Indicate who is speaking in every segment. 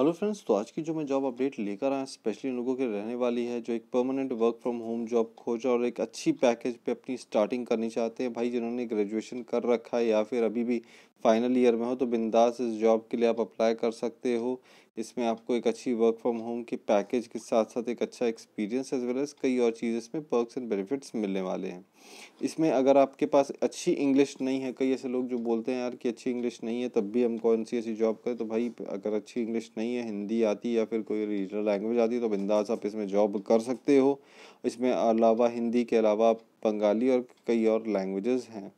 Speaker 1: hello friends तो आज की जो मैं जॉब अपडेट लेकर आया स्पेशली उन लोगों के रहने वाली है जो एक permanent work from home job खोज और एक अच्छी पैकेज पे अपनी स्टार्टिंग करनी चाहते हैं भाई जिन्होंने ग्रेजुएशन कर रखा है या फिर अभी भी फाइनल ईयर में हो तो बिंदास इस जॉब के लिए आप अप्लाई कर सकते हो इसमें आपको एक अच्छी वर्क फ्रॉम होम के पैकेज के साथ साथ एक अच्छा एक्सपीरियंस एज वेल एज कई और चीज़ इसमें पर्क्स एंड बेनिफिट्स मिलने वाले हैं इसमें अगर आपके पास अच्छी इंग्लिश नहीं है कई ऐसे लोग जो बोलते हैं यार कि अच्छी इंग्लिश नहीं है तब भी हम कौन सी ऐसी जॉब करें तो भाई अगर अच्छी इंग्लिश नहीं है हिंदी आती या फिर कोई रीजनल लैंग्वेज आती है तो बिंदास आप इसमें जॉब कर सकते हो इसमें अलावा हिंदी के अलावा बंगाली और कई और लैंग्वेजेस हैं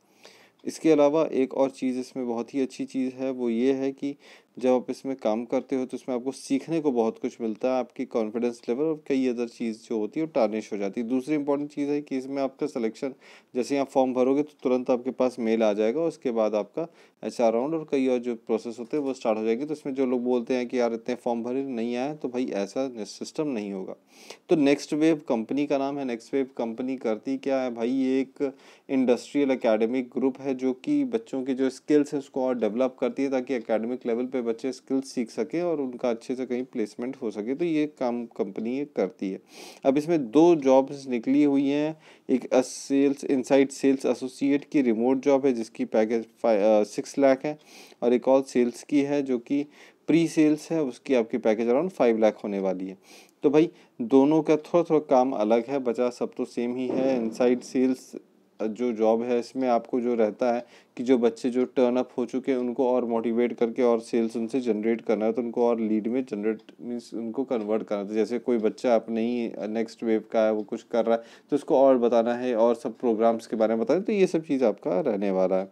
Speaker 1: इसके अलावा एक और चीज़ इसमें बहुत ही अच्छी चीज़ है वो ये है कि जब आप इसमें काम करते हो तो इसमें आपको सीखने को बहुत कुछ मिलता है आपकी कॉन्फिडेंस लेवल और कई अदर चीज़ जो होती है वो टार्निश हो जाती है दूसरी इंपॉर्टेंट चीज़ है कि इसमें आपका सिलेक्शन जैसे आप फॉर्म भरोगे तो तुरंत आपके पास मेल आ जाएगा उसके बाद आपका एच राउंड और कई और जो प्रोसेस होते हैं वो स्टार्ट हो जाएगी तो इसमें जो लोग बोलते हैं कि यार इतने फॉर्म भरे नहीं आए तो भाई ऐसा सिस्टम नहीं होगा तो नेक्स्ट वेव कंपनी का नाम है नेक्स्ट वेव कंपनी करती क्या है भाई एक इंडस्ट्रियल अकेडमिक ग्रुप है जो कि बच्चों के जो स्किल्स हैं उसको और डेवलप करती है ताकि अकेडमिक लेवल पर बच्चे स्किल्स सीख सके और उनका अच्छे से कहीं प्लेसमेंट हो सके तो ये काम कंपनी करती है अब इसमें दो जॉब्स निकली हुई हैं एक सेल्स इनसाइड सेल्स एसोसिएट की रिमोट जॉब है जिसकी पैकेज सिक्स लाख है और एक और सेल्स की है जो कि प्री सेल्स है उसकी आपकी पैकेज अराउंड फाइव लाख होने वाली है तो भाई दोनों का थोड़ा थोड़ा काम अलग है बचा सब तो सेम ही है इनसाइड सेल्स जो जॉब है इसमें आपको जो रहता है कि जो बच्चे जो टर्न अप हो चुके हैं उनको और मोटिवेट करके और सेल्स उनसे जनरेट करना है तो उनको और लीड में जनरेट मीन्स उनको कन्वर्ट करना है तो जैसे कोई बच्चा आप नहीं नेक्स्ट वेव का है वो कुछ कर रहा है तो उसको और बताना है और सब प्रोग्राम्स के बारे में बताना तो ये सब चीज़ आपका रहने वाला है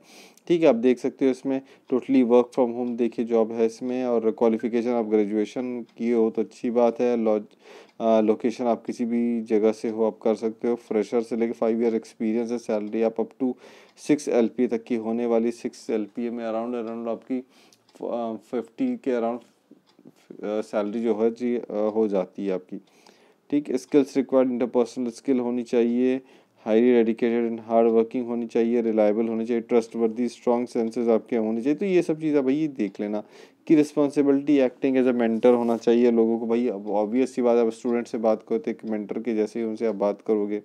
Speaker 1: ठीक है आप देख सकते हो इसमें टोटली वर्क फ्रॉम होम देखिए जॉब है इसमें और क्वालिफिकेशन आप ग्रेजुएशन किए हो तो अच्छी बात है लॉज लोकेशन आप किसी भी जगह से हो आप कर सकते हो फ्रेशर से लेके फाइव ईयर एक्सपीरियंस है सैलरी आप अप टू सिक्स एल तक की होने वाली सिक्स एल में अराउंड अराउंड आपकी फिफ्टी के अराउंड सैलरी जो है जी हो जाती है आपकी ठीक स्किल्स रिक्वायर्ड इंटरपर्सनल स्किल होनी चाहिए highly dedicated and hard working होनी चाहिए रिलायबल होनी चाहिए ट्रस्ट वर्दी स्ट्रॉन्ग सेंसेज आपके होने चाहिए तो ये सब चीज़ें भाई देख लेना कि responsibility acting as a mentor होना चाहिए लोगों को भाई अब ऑब्वियस सी बात अब स्टूडेंट से बात करते एक मेंटर के जैसे ही उनसे आप बात करोगे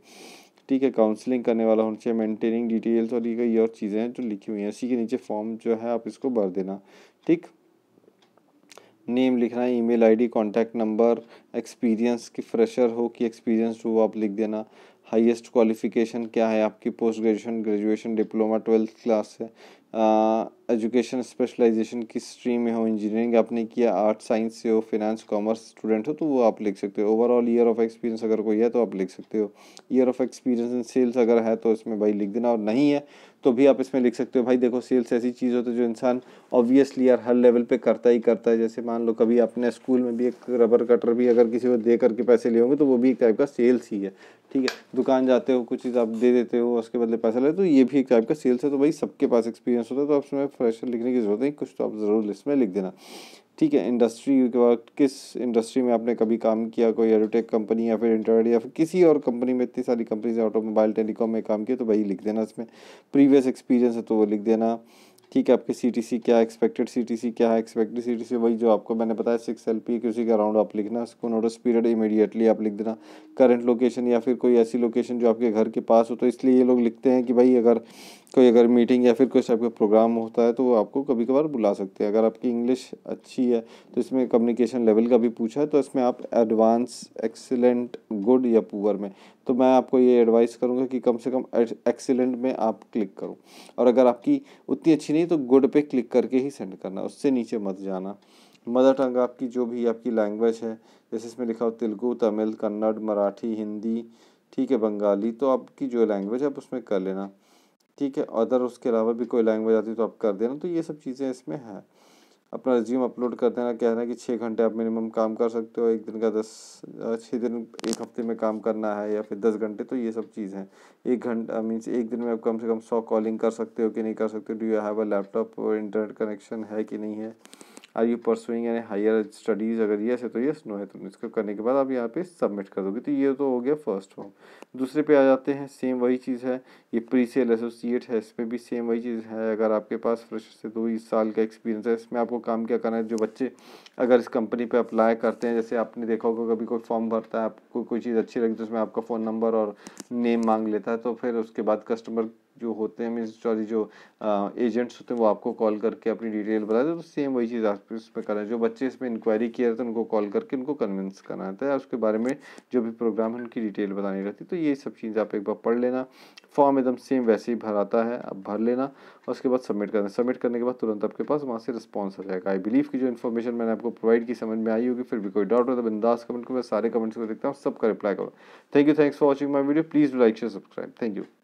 Speaker 1: ठीक है काउंसलिंग करने वाला होना चाहिए मेंटेनिंग डिटेल्स और ये और चीज़ें हैं जो लिखी हुई हैं इसी के नीचे फॉर्म जो है आप इसको भर देना ठीक नेम लिखना है email ID contact number experience कि फ्रेशर हो कि एक्सपीरियंस हो आप लिख देना हाईएस्ट क्वालिफिकेशन क्या है आपकी post graduation graduation diploma twelfth class है एजुकेशन स्पेशलाइजेशन किस स्ट्रीम में हो इंजीनियरिंग आपने किया आर्ट साइंस से हो फिनेंस कॉमर्स स्टूडेंट हो तो वो आप लिख सकते हो ओवरऑल ईयर ऑफ एक्सपीरियंस अगर कोई है तो आप लिख सकते हो year of experience in sales अगर है तो इसमें भाई लिख देना और नहीं है तो भी आप इसमें लिख सकते हो भाई देखो सेल्स ऐसी चीज़ होती है जो इंसान ऑब्वियसली यार हर लेवल पर करता ही करता है जैसे मान लो कभी आपने स्कूल में भी एक रबर कटर भी अगर किसी को दे करके पैसे ले होंगे तो वो भी एक टाइप का सेल्स ही है ठीक है दुकान जाते हो कुछ चीज़ आप दे देते हो उसके बदले पैसा लेते तो ये भी एक टाइप का सेल्स है तो भाई सबके पास एक्सपीरियंस होता है तो आप उसमें फ्रेशर लिखने की ज़रूरत नहीं कुछ तो आप ज़रूर लिस्ट में लिख देना ठीक है इंडस्ट्री के बाद किस इंडस्ट्री में आपने कभी काम किया कोई एडोटेक कंपनी या फिर इंटरनेट या फिर किसी और कंपनी में इतनी सारी कंपनीज ऑटोमोबाइल टेलीकॉम में काम किया तो भाई लिख देना इसमें प्रीवियस एक्सपीरियंस है तो वो लिख देना ठीक है आपके सी क्या है एक्सपेक्टेड सी क्या है एक्सपेक्टेड सी वही जो आपको मैंने बताया सिक्स एल पी उसी का राउंड आप लिखना उसको नोटिस पीरियड इमीडिएटली आप लिख देना करंट लोकेशन या फिर कोई ऐसी लोकेशन जो आपके घर के पास हो तो इसलिए ये लोग लिखते हैं कि भाई अगर कोई अगर मीटिंग या फिर कोई का प्रोग्राम होता है तो वो आपको कभी कभार बुला सकते हैं अगर आपकी इंग्लिश अच्छी है तो इसमें कम्युनिकेशन लेवल का भी पूछा है तो इसमें आप एडवांस एक्सीलेंट गुड या पुअर में तो मैं आपको ये एडवाइस करूँगा कि कम से कम एक्सीलेंट में आप क्लिक करो और अगर आपकी उतनी अच्छी नहीं तो गुड पर क्लिक करके ही सेंड करना उससे नीचे मत जाना मदर टंग आपकी जो भी आपकी लैंग्वेज है जैसे इसमें लिखा हो तेलुगु तमिल कन्नड़ मराठी हिंदी ठीक है बंगाली तो आपकी जो लैंग्वेज है आप उसमें कर लेना ठीक है अदर उसके अलावा भी कोई लैंग्वेज आती है तो आप कर देना तो ये सब चीज़ें इसमें हैं अपना रिज्यूम अपलोड कर देना कह रहे हैं कि छः घंटे आप मिनिमम काम कर सकते हो एक दिन का दस छः दिन एक हफ्ते में काम करना है या फिर दस घंटे तो ये सब चीज़ हैं एक घंटा मीन्स एक दिन में आप कम से कम सौ कॉलिंग कर सकते हो कि नहीं कर सकते do you have a laptop internet connection है कि नहीं है आर यू परसुइंग यानी हायर स्टडीज़ अगर ये है तो ये नो है तो इसको करने के बाद आप यहाँ पे सबमिट कर दोगे तो ये तो हो गया फर्स्ट फॉर्म दूसरे पे आ जाते हैं सेम वही चीज़ है ये प्री सेल एसोसिएट है इसमें भी सेम वही चीज़ है अगर आपके पास फ्रेश से दो ही साल का एक्सपीरियंस है इसमें आपको काम क्या करना है जो बच्चे अगर इस कंपनी पर अप्लाई करते हैं जैसे आपने देखा होगा कभी कोई फॉर्म भरता है आपको कोई चीज़ अच्छी लगी तो उसमें आपका फ़ोन नंबर और नेम मांग लेता है तो फिर उसके बाद कस्टमर जो होते हैं मीन सॉरी जो आ, एजेंट्स होते हैं वो आपको कॉल करके अपनी डिटेल बता दें तो सेम वही चीज़ आप पर करें जो बच्चे इसमें इंक्वायरी किए रहते हैं उनको कॉल करके उनको कन्विंस करना रहता है उसके बारे में जो भी प्रोग्राम है उनकी डिटेल बतानी रहती है तो ये सब चीज़ आप एक बार पढ़ लेना फॉर्म एकदम सेम वैसे ही भराता है आप भर लेना और उसके बाद सबमिट करना सबमिट करने के बाद तुरंत आपके पास वहाँ से रिस्पॉन्स आ जाएगा आई बिलीव की जो इन्फॉर्मेशन मैंने आपको प्रोवाइड की समझ में आई होगी फिर भी कोई डाउट हो तो बिंदास कमेंट को मैं सारे कमेंट्स को देखता हूँ सबका रिप्लाई करो thank you thanks for watching my video please like share subscribe thank you